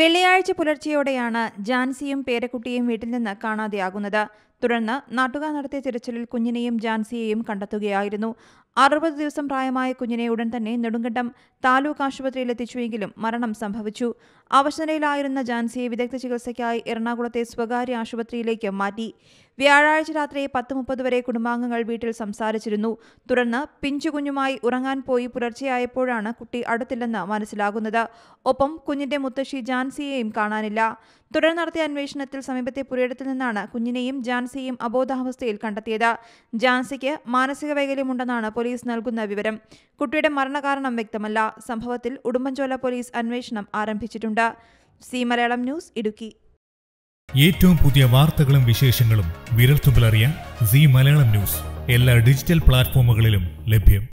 വെള്ളിയാഴ്ച പുലർച്ചെയോടെയാണ് ജാൻസിയും പേരക്കുട്ടിയും വീട്ടിൽ നിന്ന് കാണാതെയാകുന്നത് തുടർന്ന് നാട്ടുകാർ നടത്തിയ തിരച്ചിലിൽ കുഞ്ഞിനെയും ജാൻസിയെയും കണ്ടെത്തുകയായിരുന്നു അറുപത് ദിവസം പ്രായമായ കുഞ്ഞിനെ ഉടൻ തന്നെ നെടുങ്കണ്ടം താലൂക്ക് ആശുപത്രിയിൽ എത്തിച്ചുവെങ്കിലും മരണം സംഭവിച്ചു അവശനയിലായിരുന്ന ജാൻസിയെ വിദഗ്ധ ചികിത്സയ്ക്കായി എറണാകുളത്തെ സ്വകാര്യ ആശുപത്രിയിലേക്ക് മാറ്റി വ്യാഴാഴ്ച രാത്രി പത്ത് മുപ്പത് വരെ കുടുംബാംഗങ്ങൾ വീട്ടിൽ സംസാരിച്ചിരുന്നു തുടർന്ന് പിഞ്ചു കുഞ്ഞുമായി ഉറങ്ങാൻ പോയി പുലർച്ചെയായപ്പോഴാണ് കുട്ടി അടുത്തില്ലെന്ന് മനസ്സിലാകുന്നത് ഒപ്പം കുഞ്ഞിന്റെ മുത്തശ്ശി ജാൻസിയെയും കാണാനില്ല തുടർന്ന് നടത്തിയ അന്വേഷണത്തിൽ സമീപത്തെ പുരയിടത്തിൽ നിന്നാണ് കുഞ്ഞിനെയും ജാൻസി ജാൻസിയും അബോധാവസ്ഥയിൽ കണ്ടെത്തിയത് ജാൻസിക്ക് മാനസിക വൈകല്യമുണ്ടെന്നാണ് പോലീസ് നൽകുന്ന വിവരം കുട്ടിയുടെ മരണകാരണം വ്യക്തമല്ല സംഭവത്തിൽ ഉടുമ്പൻചോല പോലീസ് അന്വേഷണം ആരംഭിച്ചിട്ടുണ്ട് സി മലയാളം ന്യൂസ് ഇടുക്കി ഏറ്റവും പുതിയ വാർത്തകളും വിശേഷങ്ങളും അറിയാൻ സി മലയാളം ന്യൂസ് എല്ലാ ഡിജിറ്റൽ പ്ലാറ്റ്ഫോമുകളിലും ലഭ്യം